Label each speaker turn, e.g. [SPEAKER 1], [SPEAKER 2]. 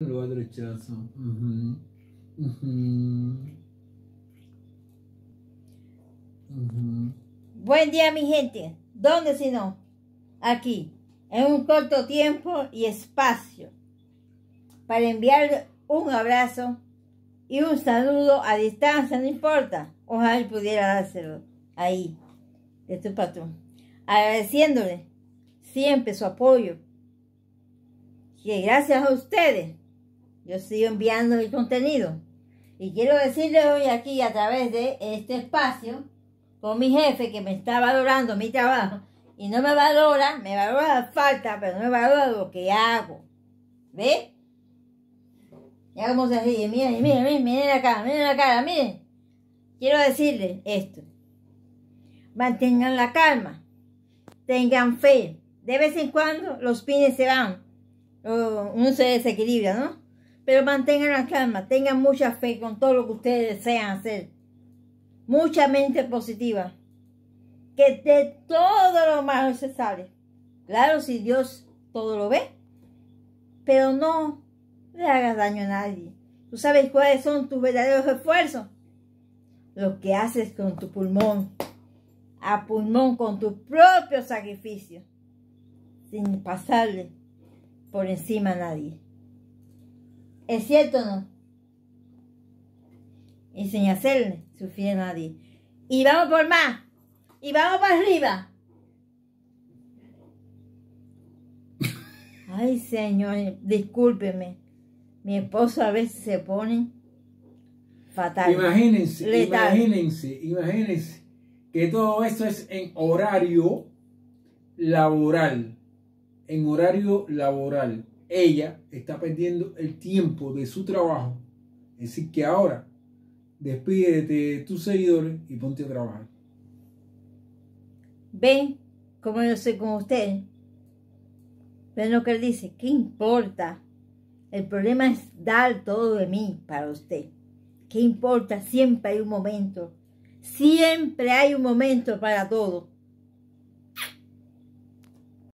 [SPEAKER 1] Lo Buen día,
[SPEAKER 2] mi gente. ¿Dónde si no? Aquí, en un corto tiempo y espacio, para enviar un abrazo y un saludo a distancia, no importa. Ojalá pudiera dárselo ahí, de tu patrón. Agradeciéndole siempre su apoyo. Y gracias a ustedes yo sigo enviando mi contenido. Y quiero decirles hoy aquí a través de este espacio, con mi jefe que me está valorando mi trabajo, y no me valora, me valora la falta, pero no me valora lo que hago. ¿Ve? Ya vamos se ríe, miren, miren, miren, miren la cara, miren la cara, miren. Quiero decirles esto. Mantengan la calma, tengan fe. De vez en cuando los pines se van, uno se desequilibra, ¿no? Pero mantengan la calma, tengan mucha fe con todo lo que ustedes desean hacer. Mucha mente positiva. Que de todo lo malo se sale. Claro, si Dios todo lo ve. Pero no le hagas daño a nadie. Tú sabes cuáles son tus verdaderos esfuerzos. Lo que haces con tu pulmón. A pulmón con tus propio sacrificio. Sin pasarle por encima a nadie. ¿Es cierto o no? Y sin hacerle a nadie. Y vamos por más. Y vamos para arriba. Ay, señor, discúlpeme. Mi esposo a veces se pone fatal. Imagínense, imagínense,
[SPEAKER 1] imagínense que todo esto es en horario laboral. En horario laboral ella está perdiendo el tiempo de su trabajo. Es decir, que ahora despídete de tus seguidores y ponte a trabajar.
[SPEAKER 2] Ven, como yo soy con usted. Ven lo que él dice, ¿qué importa? El problema es dar todo de mí para usted. ¿Qué importa? Siempre hay un momento. Siempre hay un momento para todo.